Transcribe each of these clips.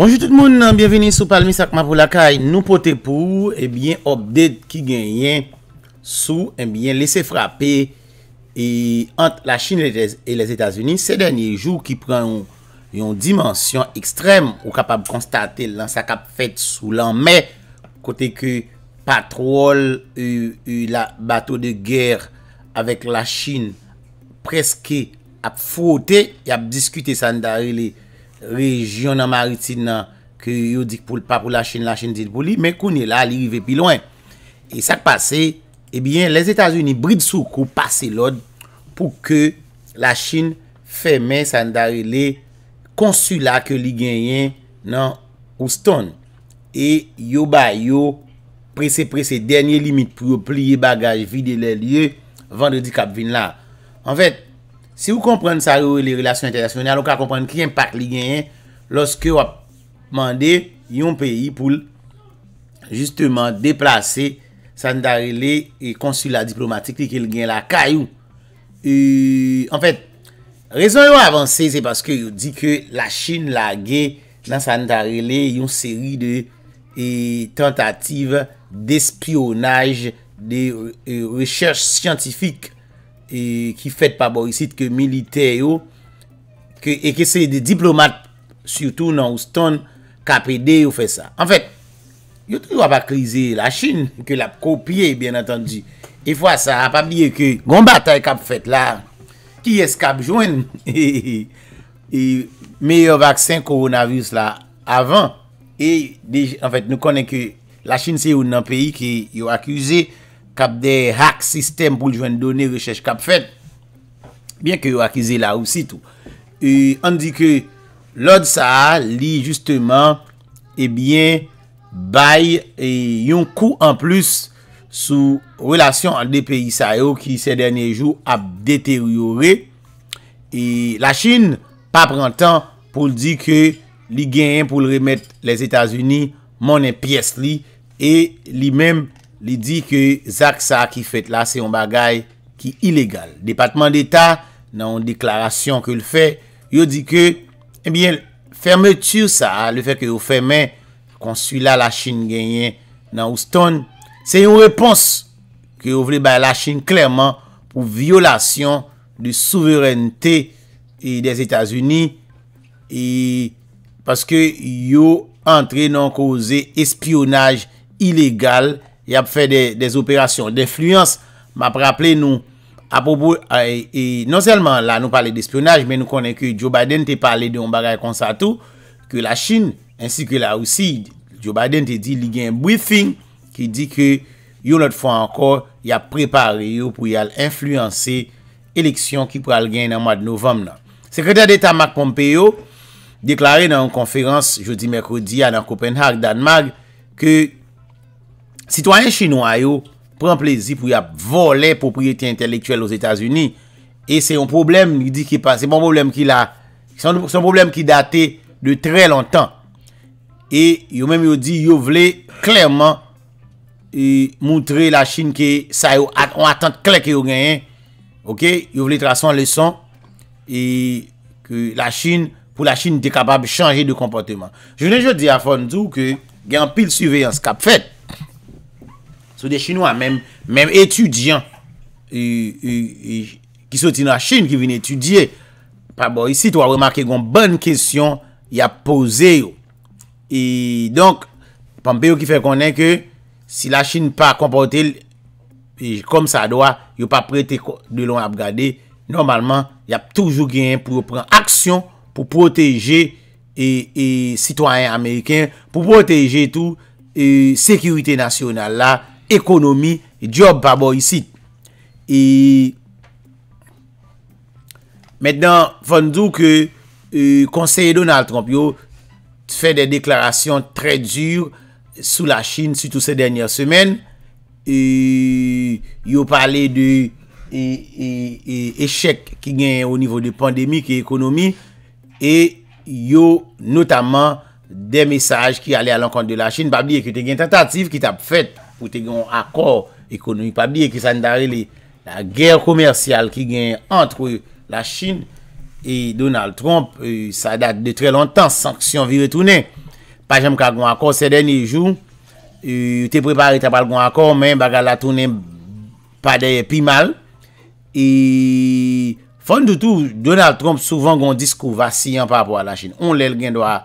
Bonjou tout moun nan, bienveni sou palmi sakman pou lakay. Nou pote pou, ebyen, eh obdet ki genyen sou, ebyen, eh lese frape e ant la Chine e les Etats-Unis. Se denye jou ki pran yon dimensyon ekstrem, ou kapab konstate lan sa kap fet sou lan. Me, kote ke patrol e la bato de ger avek la Chine preske ap fote e ap diskute san darele rejyon nan maritid nan ke yo dik pou l pa pou la chine, la chine dik pou li men koune la li rive pi loin e sak pase, ebyen eh les Etats-Unis bride soukou pase lod pou ke la chine feme san darele konsula ke li genyen nan Houston e yo bayo prese prese, denye limit pou yo pliye bagaj, vide le liye vande dik ap vin la en vet Si ou komprenne sa yo le relasyon internasyonel, ou ka komprenne kwenye pat li genyen, loske ou ap mande yon peyi pou l'justeman deplase San Darile e konsulat diplomatik li ke l gen la kayou. En fèt, rezon yo avanse se paske yo di ke la Chin la gen nan San Darile yon seri de tentative de espionaj, euh, de recherche scientifique. E ki fet pa borisit ke milite yo E ke se de diplomat Soutou nan ouston Kapede yo fe sa Enfet, yo tou ap akrize la chine Ke la kopye, bien atanji E fwa sa ap ap diye ke Gomba ta kap fet la Ki eskap jwen e, e, Meyo vaksen koronavirus la Avan Enfet, nou konen ke La chine se yo nan peyi ki yo akrize kap de hak sistem pou jwen donen rechèche kap fèd. Bien ki yo akize la ou si tou. E, an di ke, lòd sa li justeman, ebyen, baye yon kou an plus sou relasyon an de peyi sa yo ki se denye jou ap deteryore. E, la chine pa pran tan pou di ke li gen pou remèt les Etats-Unis mounen piyes li e li menm li di ke Zak sa ki fèt la se yon bagay ki ilegal. Depatman d'Etat nan yon deklarasyon ke l'fè, yo di ke, ebyen, fermetur sa, le fè ke yo fermè konsulat la chine genyen nan Houston, se yon repons ke yo vle bay la chine klerman pou violasyon de souverèntè e des Etats-Unis e paske yo antre nan kose espionaj ilegal ya pou fè des operasyon, des fluyans, ma pou rappele nou, apobou, e non selman la nou pale de espionaj, men nou konen ke Joe Biden te pale de yon bagay konsato, ke la Chin, ensi ke la ousi, Joe Biden te di li gen briefing, ki di ke, yo not fwa ankor, ya prepare yo pou yal influyans se eleksyon ki pou al gen nan mwad novem nan. Sekretèr d'Etat Mac Pompeo, deklare nan yon konferans, jodi-merkodi, ya nan Kopenhag, dan Mag, ke, Citoyen chinois yo pren plezi pou ya vole propriété intellektuelle aux Etats-Unis. Et c'est un problème qui date de très longtemps. Et yo mèm yo di yo vle klerman y euh, moutre la Chine ki sa yo atente klerk yo genyen. Yo vle tra son leson et la Chine pou la Chine te kapab chanje de komportement. Je ne je di a fondou ki gen pil suve yon skap fèd. Sou de chinois, mèm étudiant, ki sou ti nan chine ki vin étudier. Pa bo, isi, to a remarke gon, ban kèsyon, ya pose yo. E, donk, pampeyo ki fè konen ke, si la chine pa kompote, kom sa doa, yo pa prete de lon ap gade, normalman, ya toujou gen, pou pran aksyon, pou proteje, e, e, sitwanyen amèriken, pou proteje tou, e, sekirite nasyonal la, ekonomi, job pa bo yisit. E metten fondou ke e, konseye Donald Trump yo te fe de deklarasyon tre djur sou la Chin, sou tout se denye semen. E yo pale de e, e, e chek ki gen o nivou de pandemi ki ekonomi e yo notaman de mesaj ki ale alan kont de la Chin. Babi ekote gen tentatif ki tap fet Ou te gen akor ekonomi pabli E ki san dare la ger komersyal Ki gen antre la chine E Donald Trump e, Sa date de tre lontan Sanksyon vi retounen Pajem ka gen akor se deni jou e, Te prepari ta pal gen akor Men baga la tounen Pade pi mal E fondoutou Donald Trump souvan gen disko vaci Anpapwa la chine On lel gen do a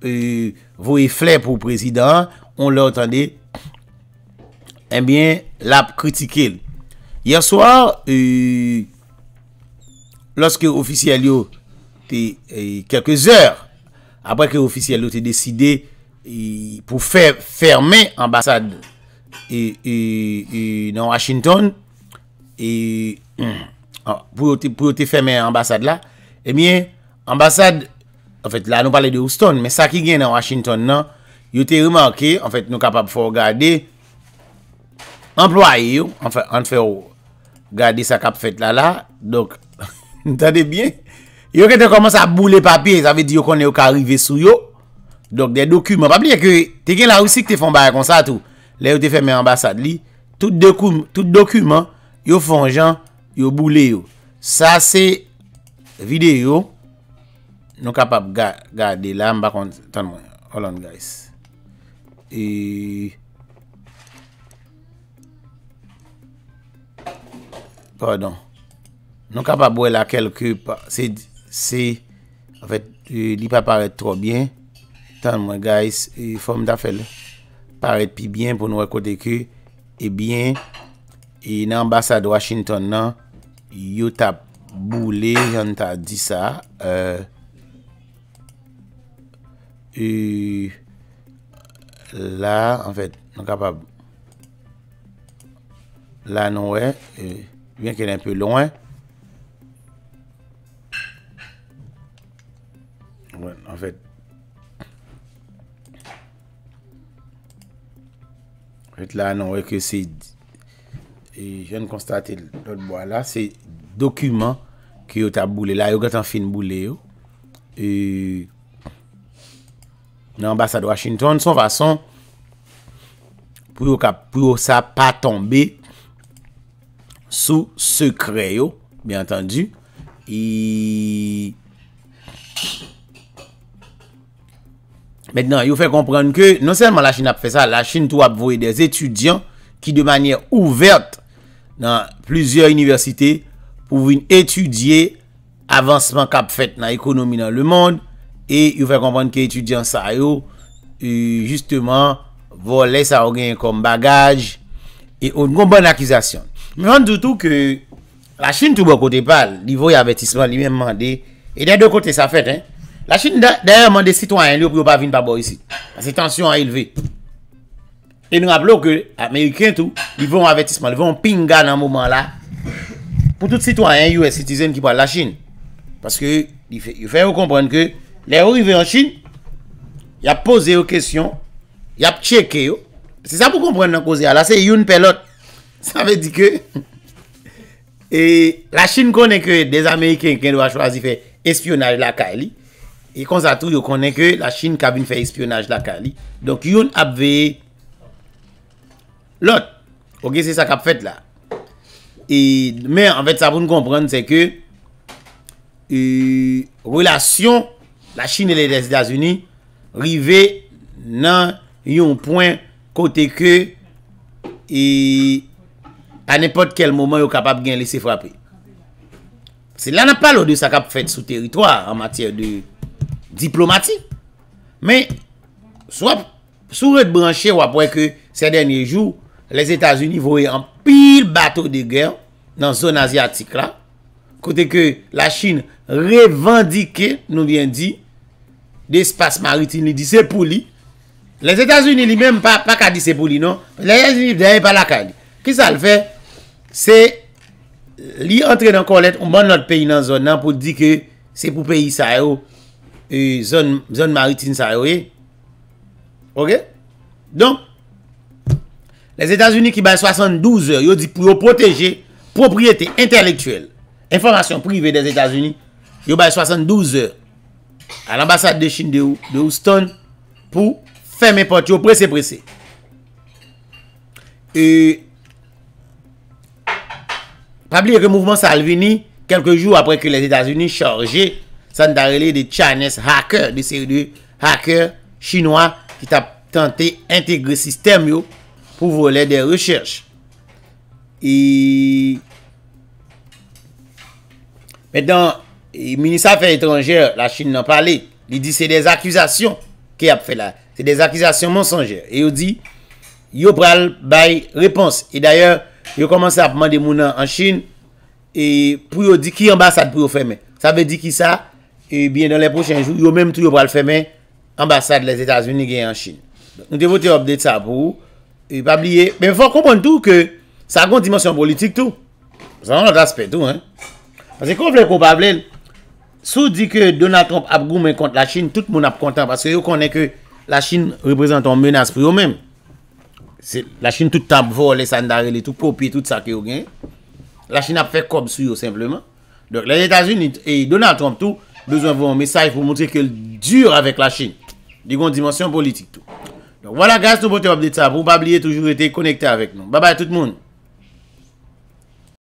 e, Voi flair pou prezident On lel otande Ebyen, eh la kritikil. Yer soar, euh, lòs ke ofisyel yo te keke zèr, apre ke ofisyel yo te deside, euh, pou fèrmen ambasad nan euh, Washington, ah, pou yo te fèrmen ambasad la, ebyen, eh ambasad, an fèt la nou pale de Houston, men sa ki gen nan Washington nan, yo te remanke, an fèt nou kapap fò regardè, Amploaye yo, an fè ou gade sa kap fèt la la, dok, tade bien, yo ke te komanse a boule papye, sa vè di yo konè yo ka arrive sou yo, dok, de dokumen, papye, te gen la ou si ke te fon baya kon sa tou, le yo te fè mè ambasade li, tout dokumen, yo fon jan, yo boule yo. Sa se vide yo, nou kapap gade la, mba kon, tan mwen, holan guys, eee, Pardon. Non kapap wè la kel kè. Se. En fèt. Euh, li pa paret tro byen. Tan mwen guys. Euh, fòm ta fè lè. Paret pi byen pou nou ekote kè. E eh byen. E nan ambasade Washington nan. Yo tap boulè. Yon ta di sa. E. E. La. En fèt. Non kapap. La nou wè. E. Bien kèlè an pè louan. Ouè, an fèt. Fèt la, nan wè kè sè. E jèn konstate lòt bwa la. Sè dokumen kè yo ta boulè. La yo gè tan fin boulè yo. E nan ambassade Washington. Son vason, pou yo sa pa tombe, Sou sekre yo Bien tendu Maintenant yo fè kompren ke Non sèlman la chine ap fè sa La chine tou ap vouye des etudyan Ki de manye ouvert Nan plizye universite Pouvin etudye avansman kap fèt Nan ekonomi nan le mond E yo fè kompren ke etudyan sa yo euh, Justeman Vou lè sa ou gen kom bagaj E ou kon ban akizasyon Mwen doutou ke la chine tou bo kote pal, li vo y avetisman, li men mande, e den do kote sa fet, la chine dayan mande sitwanyen li yo pou yo pa vin pa bo yisi, a se tansyon a ilve. E nou rapplo ke Ameriken tou, li vo y avetisman, li vo y pinga nan mouman la, pou tout sitwanyen yu e sitizyen ki pal la chine. Paske yu fe yu kompren ke, le yo yive yon chine, yap pose yon kesyon, yap cheke yon, se sa pou kompren nan kose ya, la se yon pelot, Sa ve di ke... E... La chine konen ke des Ameriken ken do a chwazi fe espionaj la ka li. E kon sa tou yo konen ke la chine kabin fe espionaj la ka li. Donk yon apve... Lot. Ok, se sa kap fet la. E... Me, an vet sa pou nou kompren se ke... E... Relasyon la chine le des Etats-Unis rive nan yon point kote ke... E... A nepot kel momen yo kapap gen lese frape. Se la nan palo de sa kap fete sou teritwa an matyè de diplomati. Men, sou re branshe wapwen ke se denye jou, les Etats-Unis voye an pil bateau de gen nan zon asiatik la. Kote ke la Chine revandike, nou vyen di, de espas maritini, di se pou li. Les Etats-Unis li men pa, pa ka di se pou li, non? Les Etats-Unis, dèye, pa la kage. Ki sa l fey? Se li entre nan korlet, on ban not peyi nan zon nan pou di ke se pou peyi sa yo e zon maritine sa yo e. Ok? Donk, les Etats-Unis ki bay 72 zon, yo di pou yo proteje propriete intelektuel, informasyon prive des Etats-Unis, yo bay 72 zon al ambasade de Chine de Houston pou ferme port yo prese prese. E Pablir ke mouvment sa al veni, kelke jou apre ke les Etats-Unis charje, san ta rele de chanese hacker, de seri de hacker chinois ki ta tante integre sistem yo pou voler de recherche. I Mèndan, i minisafè etranjè, la chine nan palè, li di se des akuzasyon ki ap fè la, se des akuzasyon monsanjè. E yo di, yo pral bay repons. E dayèr, yo komanse ap mande mounan an chine, e pou yo di ki ambasade pou yo fèmen. Sa ve di ki sa, e bien nan lè prochen jou, yo mèm tou yo pral fèmen, ambasade lè Etats-Unis gen an chine. Nou te voti obdèd sa pou, e pabliye, mè fò kompon tout ke, sa akon dimensyon politik tout. Sa nan an aspet tout, hein. Pase konflèk pou pablèl, sou di ke Donald Trump ap goumè kont la chine, tout moun ap kontan, parce yo konè ke la chine reprezentan menas pou yo mèm. La chine tout tap vol, les sandarelle, tout popye, tout sakye ou gen. La chine ap fè kob sou yo simplement. Donk lè l'Etats-Unis et Donald Trump tout, dezenvou an mesay pou mwotre ke l'dur avèk la chine. Di goun dimensyon politik tout. Donk wala gaz nou potè obdite sa, pou bab bon liye toujou etè konekte avèk nou. Babay tout moun.